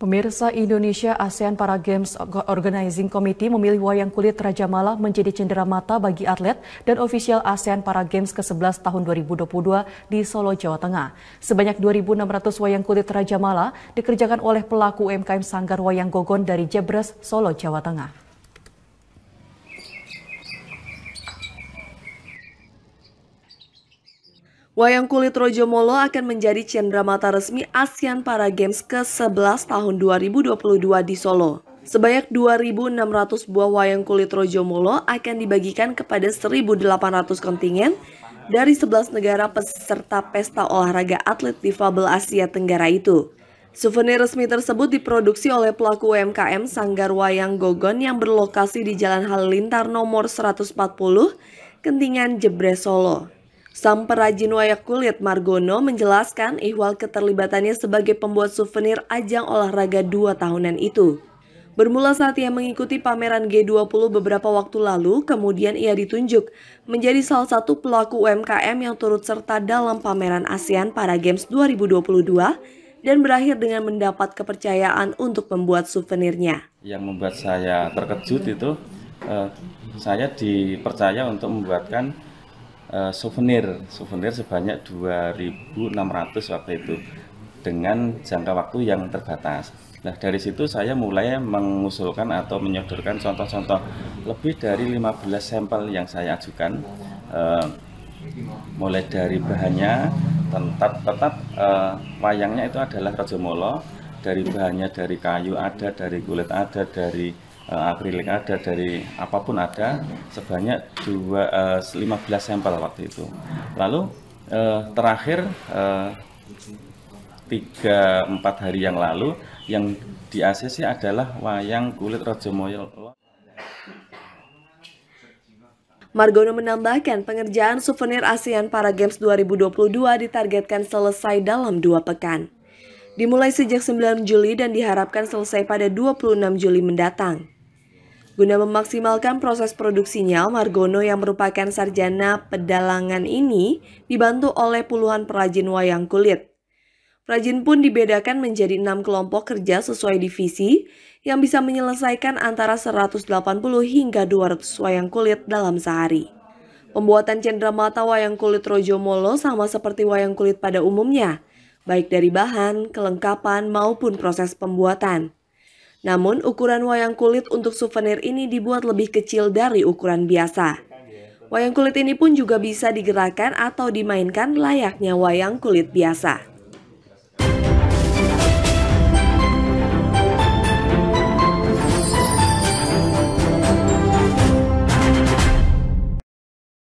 Pemirsa Indonesia ASEAN Para Games Organizing Committee memilih wayang kulit Raja Mala menjadi cendera mata bagi atlet dan ofisial ASEAN Para Games ke-11 tahun 2022 di Solo, Jawa Tengah. Sebanyak 2.600 wayang kulit Raja Mala dikerjakan oleh pelaku UMKM Sanggar Wayang Gogon dari Jebres, Solo, Jawa Tengah. Wayang kulit Rojo Molo akan menjadi cendramata resmi ASEAN Para Games ke-11 tahun 2022 di Solo. Sebanyak 2.600 buah wayang kulit Rojo Molo akan dibagikan kepada 1.800 kontingen dari 11 negara peserta pesta olahraga atlet difabel Asia Tenggara itu. Souvenir resmi tersebut diproduksi oleh pelaku UMKM Sanggar Wayang Gogon yang berlokasi di Jalan Halilintar nomor 140, Kentingan Jebre Solo. Sang perajin wayak kulit Margono menjelaskan ihwal keterlibatannya sebagai pembuat souvenir ajang olahraga dua tahunan itu. Bermula saat ia mengikuti pameran G20 beberapa waktu lalu, kemudian ia ditunjuk menjadi salah satu pelaku UMKM yang turut serta dalam pameran ASEAN Para Games 2022 dan berakhir dengan mendapat kepercayaan untuk membuat souvenirnya. Yang membuat saya terkejut itu, eh, saya dipercaya untuk membuatkan Eh, souvenir souvenir sebanyak 2.600 waktu itu dengan jangka waktu yang terbatas. Nah dari situ saya mulai mengusulkan atau menyodorkan contoh-contoh lebih dari 15 sampel yang saya ajukan uh, mulai dari bahannya tetap tetap uh, wayangnya itu adalah rojomolo dari bahannya dari kayu ada dari kulit ada dari uh, akrilik ada dari apapun ada sebanyak dua, uh, eh, 15 sampel waktu itu. Lalu uh, terakhir tiga uh, empat hari yang lalu yang di ACC adalah wayang kulit Moyo. Margono menambahkan pengerjaan souvenir ASEAN Para Games 2022 ditargetkan selesai dalam dua pekan dimulai sejak 9 Juli dan diharapkan selesai pada 26 Juli mendatang. Guna memaksimalkan proses produksinya, Margono yang merupakan sarjana pedalangan ini dibantu oleh puluhan perajin wayang kulit. Perajin pun dibedakan menjadi enam kelompok kerja sesuai divisi yang bisa menyelesaikan antara 180 hingga 200 wayang kulit dalam sehari. Pembuatan cendramata wayang kulit Rojomolo sama seperti wayang kulit pada umumnya, baik dari bahan, kelengkapan maupun proses pembuatan. Namun, ukuran wayang kulit untuk souvenir ini dibuat lebih kecil dari ukuran biasa. Wayang kulit ini pun juga bisa digerakkan atau dimainkan layaknya wayang kulit biasa.